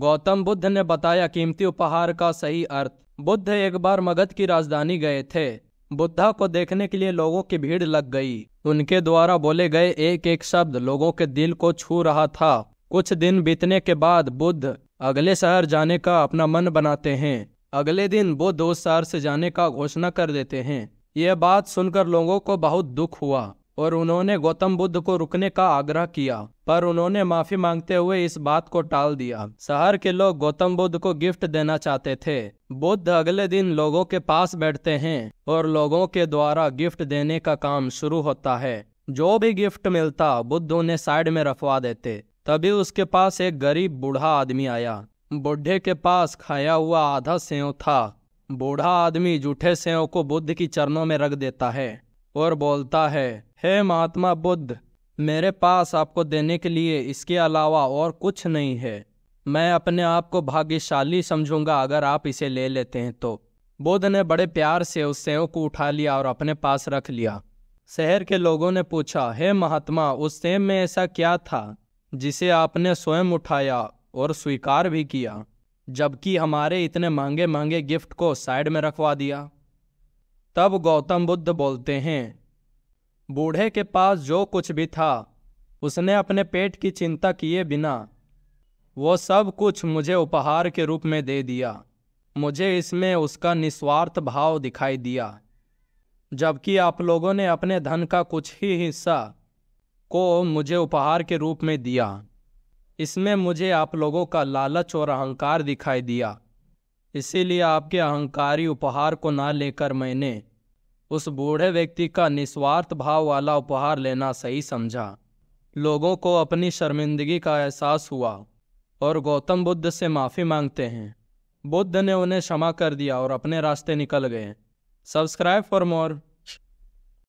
गौतम बुद्ध ने बताया कीमती उपहार का सही अर्थ बुद्ध एक बार मगध की राजधानी गए थे बुद्धा को देखने के लिए लोगों की भीड़ लग गई उनके द्वारा बोले गए एक एक शब्द लोगों के दिल को छू रहा था कुछ दिन बीतने के बाद बुद्ध अगले शहर जाने का अपना मन बनाते हैं अगले दिन बुद्ध उस शहर से जाने का घोषणा कर देते हैं यह बात सुनकर लोगों को बहुत दुख हुआ और उन्होंने गौतम बुद्ध को रुकने का आग्रह किया पर उन्होंने माफी मांगते हुए इस बात को टाल दिया शहर के लोग गौतम बुद्ध को गिफ्ट देना चाहते थे बुद्ध अगले दिन लोगों के पास बैठते हैं और लोगों के द्वारा गिफ्ट देने का काम शुरू होता है जो भी गिफ्ट मिलता बुद्ध उन्हें साइड में रखवा देते तभी उसके पास एक गरीब बूढ़ा आदमी आया बुढ़े के पास खाया हुआ आधा सेव था बूढ़ा आदमी जूठे सेव को बुद्ध की चरणों में रख देता है और बोलता है हे महात्मा बुद्ध मेरे पास आपको देने के लिए इसके अलावा और कुछ नहीं है मैं अपने आप को भाग्यशाली समझूंगा अगर आप इसे ले लेते हैं तो बुद्ध ने बड़े प्यार से उस सेव को उठा लिया और अपने पास रख लिया शहर के लोगों ने पूछा हे महात्मा उस सेव में ऐसा क्या था जिसे आपने स्वयं उठाया और स्वीकार भी किया जबकि हमारे इतने महंगे महंगे गिफ्ट को साइड में रखवा दिया तब गौतम बुद्ध बोलते हैं बूढ़े के पास जो कुछ भी था उसने अपने पेट की चिंता किए बिना वो सब कुछ मुझे उपहार के रूप में दे दिया मुझे इसमें उसका निस्वार्थ भाव दिखाई दिया जबकि आप लोगों ने अपने धन का कुछ ही हिस्सा को मुझे उपहार के रूप में दिया इसमें मुझे आप लोगों का लालच और अहंकार दिखाई दिया इसीलिए आपके अहंकारी उपहार को ना लेकर मैंने उस बूढ़े व्यक्ति का निस्वार्थ भाव वाला उपहार लेना सही समझा लोगों को अपनी शर्मिंदगी का एहसास हुआ और गौतम बुद्ध से माफ़ी मांगते हैं बुद्ध ने उन्हें क्षमा कर दिया और अपने रास्ते निकल गए सब्सक्राइब फॉर मोर